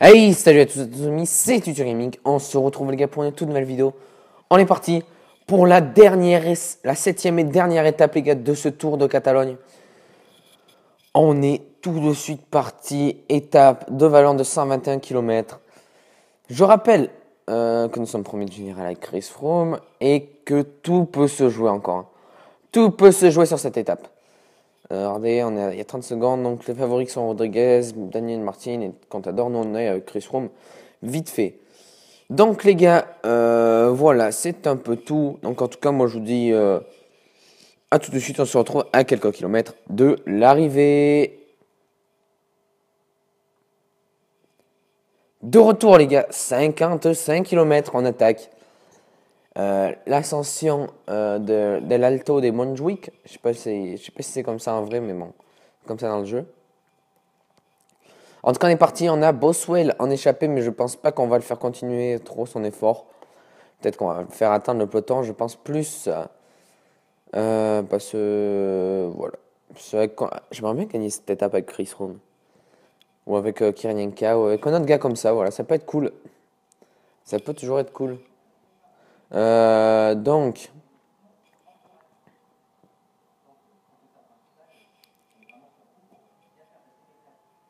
Hey, salut à tous les amis, c'est Tuturiming. On se retrouve les gars pour une toute nouvelle vidéo. On est parti pour la dernière, la septième et dernière étape les gars de ce Tour de Catalogne. On est tout de suite parti, étape de Valence de 121 km. Je rappelle, euh, que nous sommes promis de général avec Chris Froome et que tout peut se jouer encore. Tout peut se jouer sur cette étape. Euh, regardez, on il y a 30 secondes, donc les favoris sont Rodriguez, Daniel Martin et Contador. Nous, on est avec Chris Froome, vite fait. Donc, les gars, euh, voilà, c'est un peu tout. Donc, en tout cas, moi, je vous dis à tout de suite. On se retrouve à quelques kilomètres de l'arrivée. De retour, les gars, 55 km en attaque. Euh, l'ascension euh, de, l'Alto des Montjuic, je sais pas si, sais pas si c'est comme ça en vrai, mais bon, comme ça dans le jeu. En tout cas, on est parti, on a Boswell en échappé, mais je pense pas qu'on va le faire continuer trop son effort. Peut-être qu'on va le faire atteindre le peloton, je pense plus. Euh, parce que, voilà. J'aimerais bien gagner cette étape avec Chris Room ou avec euh, ou avec un autre gars comme ça, voilà, ça peut être cool. Ça peut toujours être cool. Euh, donc.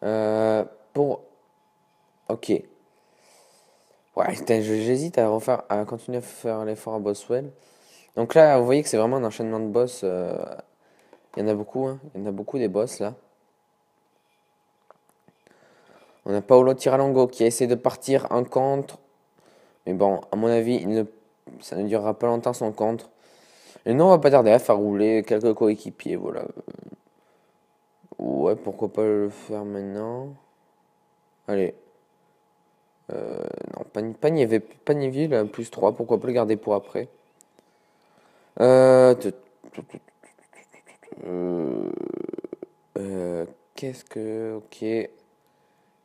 Euh, pour. Ok. Ouais, j'hésite à refaire, à continuer à faire l'effort à Boswell. Donc là, vous voyez que c'est vraiment un enchaînement de boss. Euh, il y en a beaucoup, hein. Il y en a beaucoup des boss là. On a Paolo Tiralango qui a essayé de partir en contre. Mais bon, à mon avis, il ne, ça ne durera pas longtemps son contre. Et non, on va pas tarder à faire rouler quelques coéquipiers, voilà. Ouais, pourquoi pas le faire maintenant Allez. Euh, non, Paniville, euh, plus 3, pourquoi pas le garder pour après Qu'est-ce que... Ok.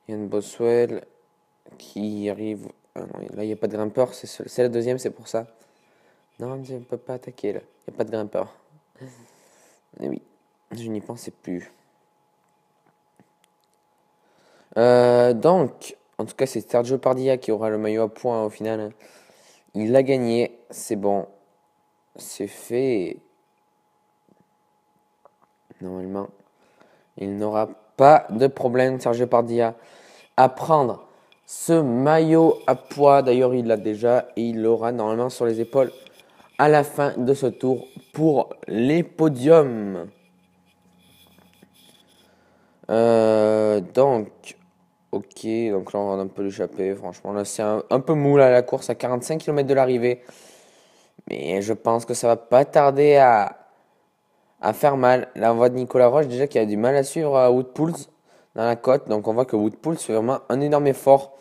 Yann Boswell qui arrive. Ah non, là, il n'y a pas de grimpeur. C'est la deuxième, c'est pour ça. Non, je ne peut pas attaquer là. Il n'y a pas de grimpeur. Mais eh oui, je n'y pensais plus. Euh, donc, en tout cas, c'est Sergio Pardia qui aura le maillot à points au final. Hein. Il a gagné, c'est bon. C'est fait. Normalement, il n'aura pas... Pas de problème, Sergio Pardia. À prendre ce maillot à poids. D'ailleurs, il l'a déjà et il l'aura normalement sur les épaules à la fin de ce tour pour les podiums. Euh, donc, ok, donc là on va un peu l'échapper. Franchement, là c'est un, peu moule à la course à 45 km de l'arrivée. Mais je pense que ça va pas tarder à, à faire mal. Là, on voit Nicolas Roche déjà qui a du mal à suivre à euh, Woodpools dans la côte. Donc on voit que Woodpools fait vraiment un énorme effort.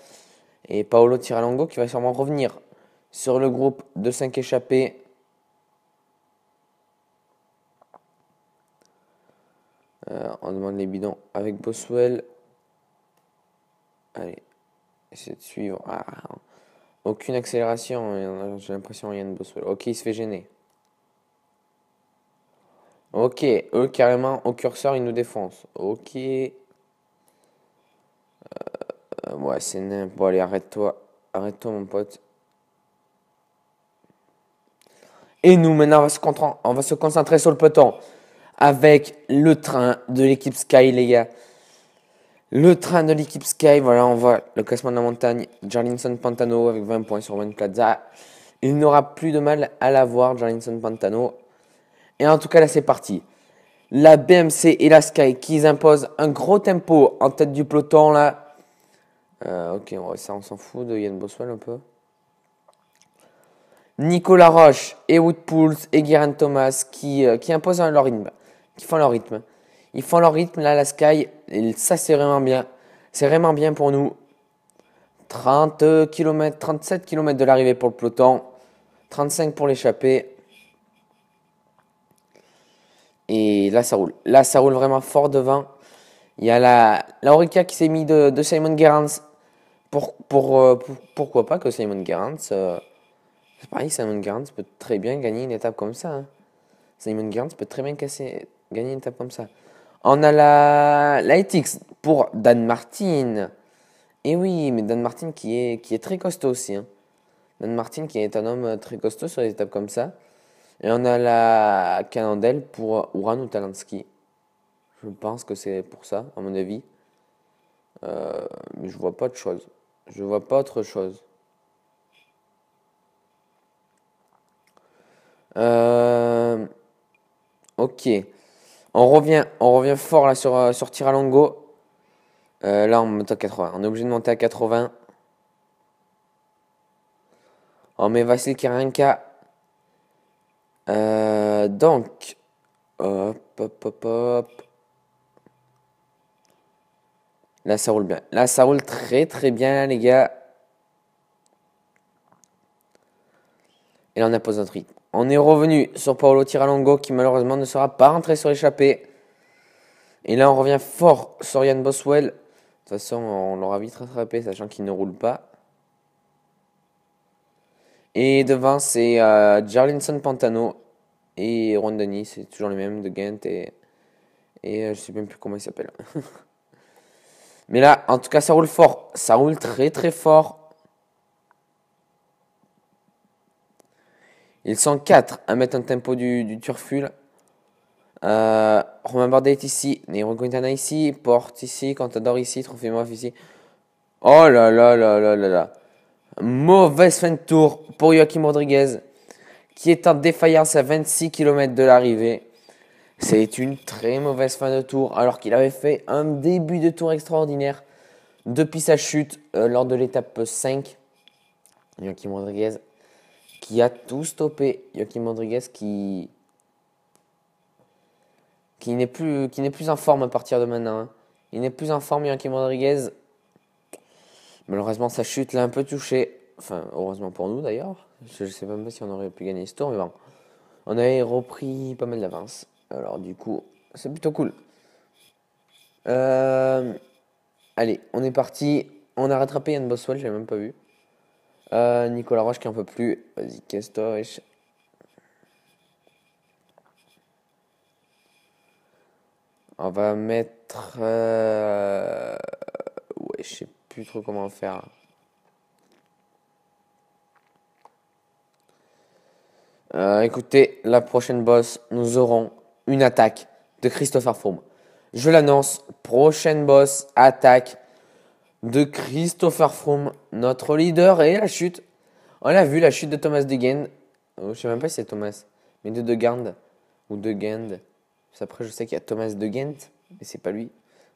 Et Paolo Tiralongo qui va sûrement revenir sur le groupe de 5 échappés. Euh, on demande les bidons avec Boswell. Allez, essayez de suivre. Ah, aucune accélération, j'ai l'impression, de Boswell. Ok, il se fait gêner. Ok, eux carrément au curseur ils nous défoncent. Ok. Euh, euh, ouais, c'est Bon, allez, arrête-toi. Arrête-toi, mon pote. Et nous, maintenant, on va se, on va se concentrer sur le peloton. Avec le train de l'équipe Sky, les gars. Le train de l'équipe Sky, voilà, on voit le classement de la montagne. Jarlinson Pantano avec 20 points sur 20 ah, Il n'aura plus de mal à l'avoir, Jarlinson Pantano. Et en tout cas, là, c'est parti. La BMC et la Sky qui imposent un gros tempo en tête du peloton, là. Euh, ok, ça, on s'en fout de Yann Boswell un peu. Nicolas Roche et Woodpools et Guérin Thomas qui, euh, qui imposent leur rythme. Qui font leur rythme. Ils font leur rythme, là, la Sky. Et ça, c'est vraiment bien. C'est vraiment bien pour nous. 30 km, 37 km de l'arrivée pour le peloton. 35 pour l'échappée. Et là, ça roule. Là, ça roule vraiment fort devant. Il y a la, la qui s'est mis de, Simon Gerrans. Pour, euh, pour, pourquoi pas que Simon Gerrans. Euh, c'est pareil, Simon Gerrans peut très bien gagner une étape comme ça. Hein. Simon Gerrans peut très bien casser, gagner une étape comme ça. On a la, la pour Dan Martin. Et oui, mais Dan Martin qui est, qui est très costaud aussi. Hein. Dan Martin qui est un homme euh, très costaud sur les étapes comme ça. Et on a la canandelle pour Uran ou Talansky. Je pense que c'est pour ça, à mon avis. mais euh, je vois pas autre chose. Je vois pas autre chose. ok. On revient, on revient fort là sur, euh, sur Tiralongo. Euh, là, on à 80. On est obligé de monter à 80. On met Vassil Kiranka. Euh, donc, hop, hop, hop, hop. Là, ça roule bien. Là, ça roule très, très bien, les gars. Et là, on impose notre rythme. On est revenu sur Paolo Tiralongo qui, malheureusement, ne sera pas rentré sur l'échappée. Et là, on revient fort sur Yann Boswell. De toute façon, on l'aura vite rattrapé, sachant qu'il ne roule pas. Et devant, c'est euh, Jarlinson Pantano et Rondani, c'est toujours les mêmes de Ghent et, et euh, je sais même plus comment il s'appelle. Mais là, en tout cas, ça roule fort. Ça roule très très fort. Ils sont quatre à mettre un tempo du, du Turful. Euh, Romain Bardet ici, Nero Quintana ici, Porte ici, Contador ici, Trophée ici. Oh là là là là là là. Mauvaise fin de tour pour Joaquim Rodriguez, qui est en défaillance à 26 km de l'arrivée. C'est une très mauvaise fin de tour, alors qu'il avait fait un début de tour extraordinaire depuis sa chute euh, lors de l'étape 5. Joaquim Rodriguez qui a tout stoppé. Joaquim Rodriguez qui, qui n'est plus, qui plus en forme à partir de maintenant. Hein. Il n'est plus en forme, Joaquim Rodriguez. Malheureusement, sa chute l'a un peu touché. Enfin, heureusement pour nous d'ailleurs. Je ne sais même pas si on aurait pu gagner ce tour, mais bon. On avait repris pas mal d'avance. Alors, du coup, c'est plutôt cool. Euh, allez, on est parti. On a rattrapé Yann Boswell, je même pas vu. Euh, Nicolas Roche qui un peu plus. Vas-y, casse On va mettre. Euh, ouais, je sais pas trop comment faire. Euh, écoutez, la prochaine boss, nous aurons une attaque de Christopher Froome. Je l'annonce, prochaine boss, attaque de Christopher Froome, notre leader, et la chute. On l'a vu, la chute de Thomas De Gend oh, je sais même pas si c'est Thomas, mais de Degand ou De Gand. Après, je sais qu'il y a Thomas De Gend mais c'est pas lui.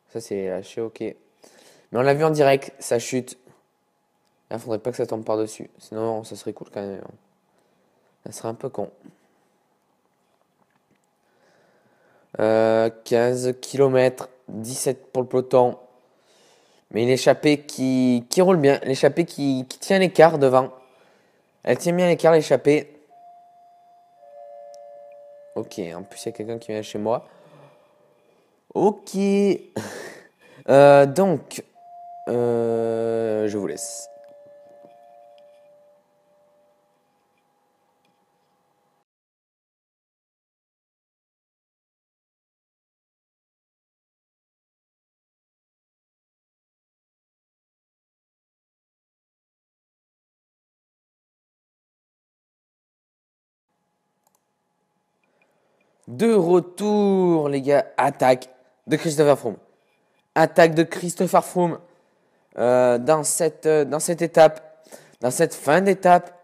Ça, c'est la ok. Mais on l'a vu en direct, ça chute. Là, faudrait pas que ça tombe par-dessus. Sinon, ça serait cool quand même. Ça serait un peu con. 15 km, 17 pour le peloton. Mais une échappée qui, roule bien. L'échappée qui, tient l'écart devant. Elle tient bien l'écart, l'échappée. Ok, en plus, il y a quelqu'un qui vient chez moi. Ok. Euh, donc, euh, je vous laisse. De retour, les gars, attaque de Christopher Froome. Attaque de Christopher Froome. Euh, dans, cette, euh, dans cette étape, dans cette fin d'étape.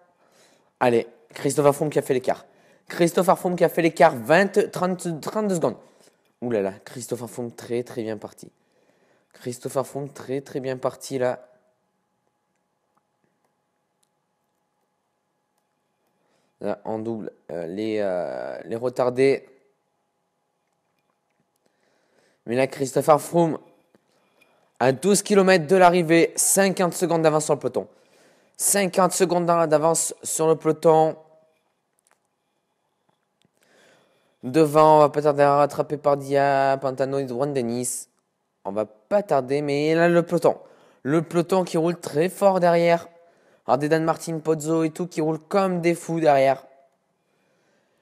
Allez, Christopher Froome qui a fait l'écart. Christopher Froome qui a fait l'écart 32 secondes. Ouh là là, Christopher Froome très très bien parti. Christopher Froome très très bien parti là. Là, en double, euh, les, les retardés. Mais là, Christopher Froome à 12 km de l'arrivée, 50 secondes d'avance sur le peloton. 50 secondes d'avance sur le peloton. Devant, on va pas tarder à rattraper par Dia, Pantano et Juan Denis. On va pas tarder, mais là, le peloton. Le peloton qui roule très fort derrière. dan Martin, Pozzo et tout qui roulent comme des fous derrière.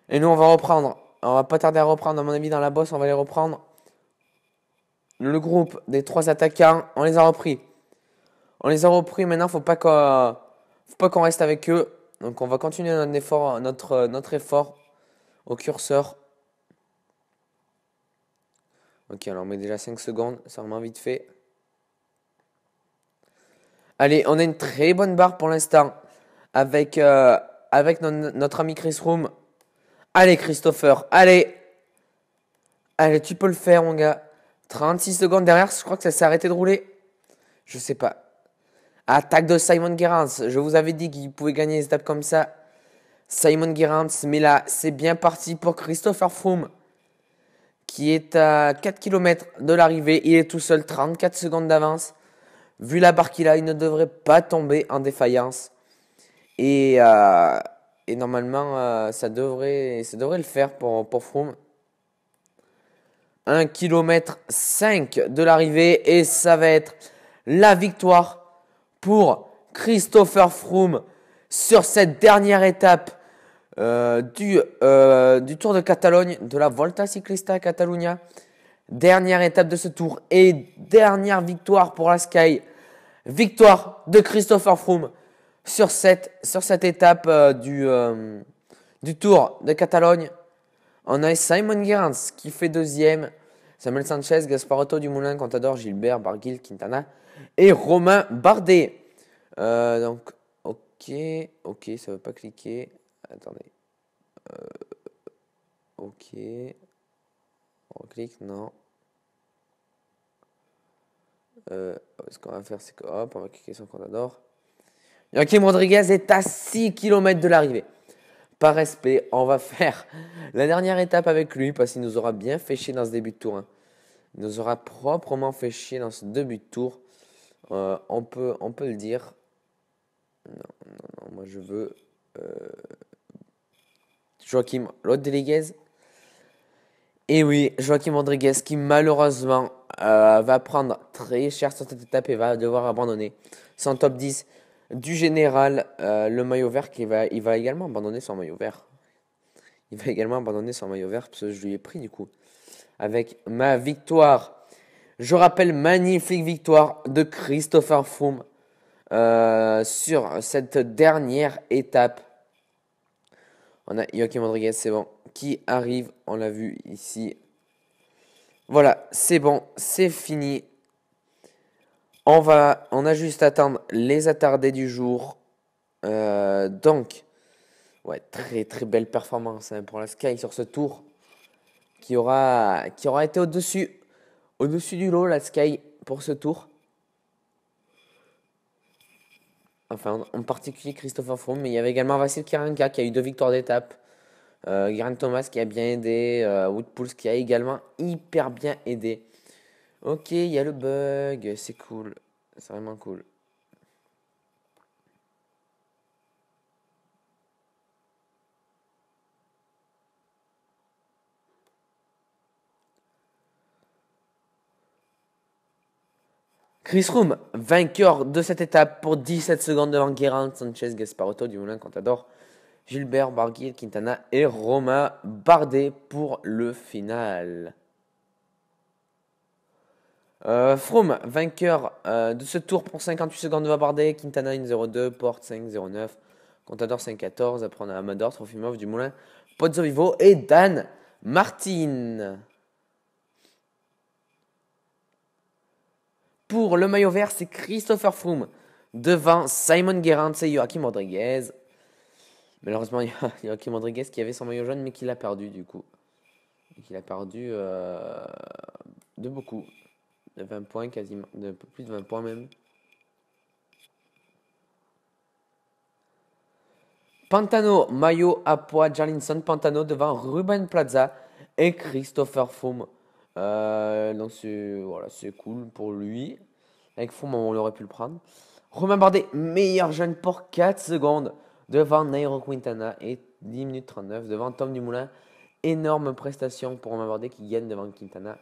Et nous, on va reprendre. On va pas tarder à reprendre, à mon avis, dans la bosse, on va les reprendre le groupe des trois attaquants, on les a repris. On les a repris, maintenant, faut pas qu'on, faut pas qu'on reste avec eux. Donc, on va continuer notre effort, notre, effort au curseur. Ok, alors on met déjà 5 secondes, ça vraiment vite fait. Allez, on a une très bonne barre pour l'instant avec, euh, notre ami Chris Room. Allez, Christopher, allez. Allez, tu peux le faire, mon gars. 36 secondes derrière, je crois que ça s'est arrêté de rouler. Je sais pas. Attaque de Simon Gerrans. Je vous avais dit qu'il pouvait gagner les étape comme ça. Simon Gerrans, mais là, c'est bien parti pour Christopher Froome, qui est à 4 km de l'arrivée. Il est tout seul, 34 secondes d'avance. Vu la barre qu'il a, il ne devrait pas tomber en défaillance. Et, euh, normalement, euh, ça, devrait, ça devrait le faire pour, pour Froome. 1 km 5 de l'arrivée et ça va être la victoire pour Christopher Froome sur cette dernière étape euh, euh, du, Tour de Catalogne, de la Volta Ciclista Catalunya. Dernière étape de ce tour et dernière victoire pour la Sky. Victoire de Christopher Froome sur cette, sur cette étape euh, du Tour de Catalogne. On a Simon Gerrans qui fait deuxième. Samuel Sanchez, Gasparotto, Dumoulin, Contador, Gilbert, Barguil, Quintana et Romain Bardet. Euh, donc, ok, ok, ça ne veut pas cliquer. Attendez. Euh, ok. On clique, non. Euh, ce qu'on va faire, c'est que hop, on va cliquer sur Contador. Joaquim Rodriguez est à 6 km de l'arrivée respect, on va faire la dernière étape avec lui parce qu'il nous aura bien fait chier dans ce début de tour. Hein. nous aura proprement fait chier dans ce début de tour. Euh, on, peut, on peut le dire. Non, non, non, moi je veux euh, Joaquim Rodriguez. Et oui, Joaquim Rodriguez qui malheureusement euh, va prendre très cher sur cette étape et va devoir abandonner. Son top 10, du général, euh, le maillot vert, qui va, il va également abandonner son maillot vert. Il va également abandonner son maillot vert parce que je lui ai pris du coup. Avec ma victoire. Je rappelle, magnifique victoire de Christopher Froome euh, sur cette dernière étape. On a Joachim Rodriguez, c'est bon, qui arrive. On l'a vu ici. Voilà, c'est bon, c'est fini. On va, on a juste à attendre les attardés du jour. Euh, donc, ouais, très très belle performance hein, pour la Sky sur ce tour qui aura, qui aura été au-dessus, au-dessus du lot la Sky pour ce tour. Enfin, en, particulier Christopher Froome, mais il y avait également Vasil Karanka qui a eu deux victoires d'étape. Euh, Thomas qui a bien aidé, euh, qui a également hyper bien aidé. Ok, il y a le bug, c'est cool. C'est vraiment cool. Chris Room, vainqueur de cette étape pour 17 secondes devant Guérin, Sanchez, Gasparotto, Dumoulin, Contador, Gilbert, Barguil, Quintana et Roma Bardet pour le final. Euh, Froome, vainqueur euh, de ce tour pour 58 secondes de Bardet, Quintana 1-0-2, Porte 5-0-9, Contador 5-14, après on a Amador, Trofimov, Dumoulin, Pozzo Vivo et Dan Martin. Pour le maillot vert, c'est Christopher Froome devant Simon Guérant C'est Joachim Rodriguez. Malheureusement, il y a Joachim Rodriguez qui avait son maillot jaune mais qui l'a perdu du coup. Et qui l'a perdu euh, de beaucoup de 20 points quasiment, de plus de 20 points même. Pantano, Mayo, Apoa, Jarlinson, Pantano devant Ruben Plaza et Christopher Fum. Euh, donc c'est cool pour lui. Avec Fum, on aurait pu le prendre. Romain Bardet, meilleur jeune pour 4 secondes devant Nairo Quintana et 10 minutes 39 devant Tom Dumoulin. Énorme prestation pour Romain Bardet qui gagne devant Quintana.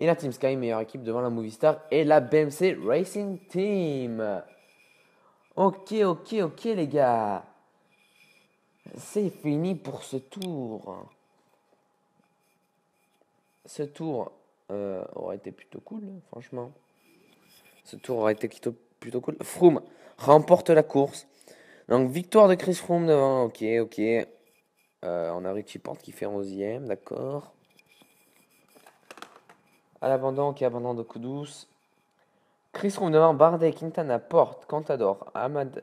Et la Team Sky, meilleure équipe devant la Movistar et la BMC Racing Team. Ok, ok, ok les gars. C'est fini pour ce tour. Ce tour euh, aurait été plutôt cool, franchement. Ce tour aurait été plutôt, plutôt cool. Froome remporte la course. Donc victoire de Chris Froome devant. Ok, ok. Euh, on a Richie Porte qui fait 11ème, d'accord à l'abandon qui abandonne de coup douce. Chris devant Bardet, Quintana, Porte, Cantador, Amad,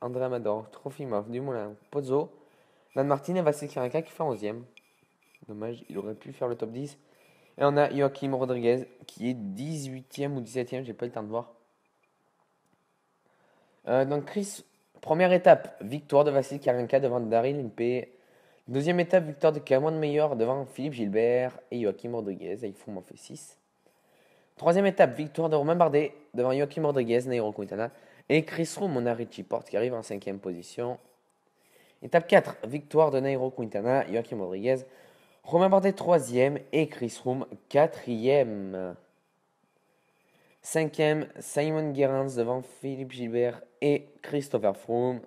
André Amador, Trofimov, Dumoulin, Pozzo, Dan Martin et Vassil qui fait 11e. Dommage, il aurait pu faire le top 10. Et on a Joaquim Rodriguez qui est 18e ou 17e, j'ai pas le temps de voir. Euh, donc Chris, première étape, victoire de Vassil Karinka devant Daryl paix Deuxième étape, victoire de Cameron Meyer devant Philippe Gilbert et Joachim Rodriguez. Ils font en fait 6. Troisième étape, victoire de Romain Bardet devant Joachim Rodriguez, Nairo Quintana et Chris Room, Richie Porte qui arrive en cinquième position. Étape 4, victoire de Nairo Quintana, Joachim Rodriguez, Romain Bardet troisième et Chris Room quatrième. Cinquième, Simon Gerrans devant Philippe Gilbert et Christopher Froome.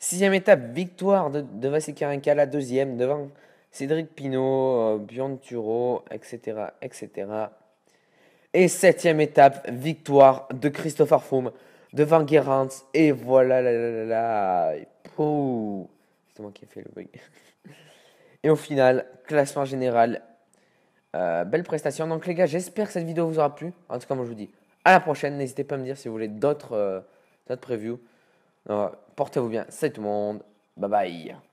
Sixième étape, victoire de, de Vassikarenka, la deuxième, devant Cédric Pinault, euh, Bjorn Turo, etc., etc. Et septième étape, victoire de Christopher Froome devant Gerrans. Et voilà, là, là, c'est moi qui ai fait le bug. Et au final, classement général. Euh, belle prestation. Donc les gars, j'espère que cette vidéo vous aura plu. En tout cas, moi je vous dis à la prochaine. N'hésitez pas à me dire si vous voulez d'autres euh, previews. Euh, portez-vous bien. Salut tout le monde. Bye bye.